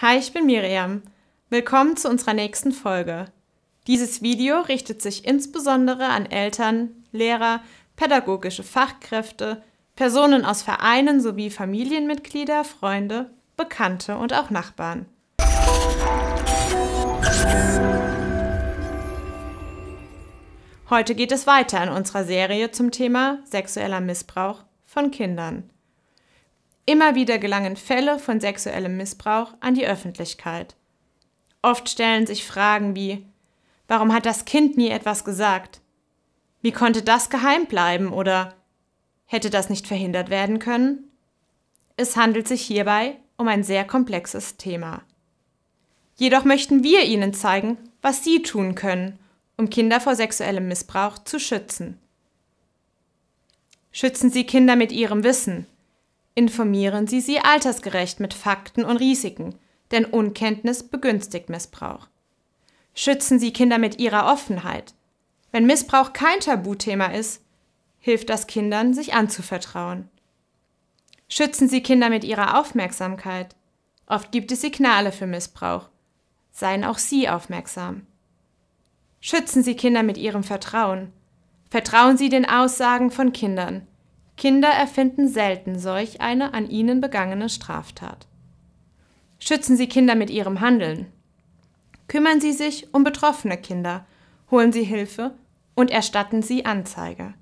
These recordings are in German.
Hi, ich bin Miriam. Willkommen zu unserer nächsten Folge. Dieses Video richtet sich insbesondere an Eltern, Lehrer, pädagogische Fachkräfte, Personen aus Vereinen sowie Familienmitglieder, Freunde, Bekannte und auch Nachbarn. Heute geht es weiter in unserer Serie zum Thema sexueller Missbrauch von Kindern. Immer wieder gelangen Fälle von sexuellem Missbrauch an die Öffentlichkeit. Oft stellen sich Fragen wie, warum hat das Kind nie etwas gesagt? Wie konnte das geheim bleiben oder hätte das nicht verhindert werden können? Es handelt sich hierbei um ein sehr komplexes Thema. Jedoch möchten wir Ihnen zeigen, was Sie tun können, um Kinder vor sexuellem Missbrauch zu schützen. Schützen Sie Kinder mit Ihrem Wissen, Informieren Sie sie altersgerecht mit Fakten und Risiken, denn Unkenntnis begünstigt Missbrauch. Schützen Sie Kinder mit ihrer Offenheit. Wenn Missbrauch kein Tabuthema ist, hilft das Kindern, sich anzuvertrauen. Schützen Sie Kinder mit ihrer Aufmerksamkeit. Oft gibt es Signale für Missbrauch. Seien auch Sie aufmerksam. Schützen Sie Kinder mit ihrem Vertrauen. Vertrauen Sie den Aussagen von Kindern. Kinder erfinden selten solch eine an ihnen begangene Straftat. Schützen Sie Kinder mit Ihrem Handeln. Kümmern Sie sich um betroffene Kinder, holen Sie Hilfe und erstatten Sie Anzeige.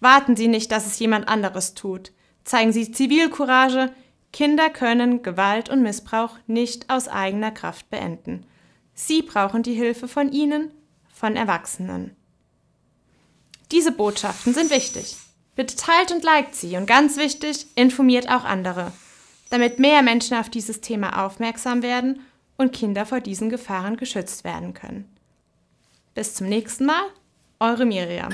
Warten Sie nicht, dass es jemand anderes tut. Zeigen Sie Zivilcourage. Kinder können Gewalt und Missbrauch nicht aus eigener Kraft beenden. Sie brauchen die Hilfe von Ihnen, von Erwachsenen. Diese Botschaften sind wichtig. Bitte teilt und liked sie und ganz wichtig, informiert auch andere, damit mehr Menschen auf dieses Thema aufmerksam werden und Kinder vor diesen Gefahren geschützt werden können. Bis zum nächsten Mal, eure Miriam.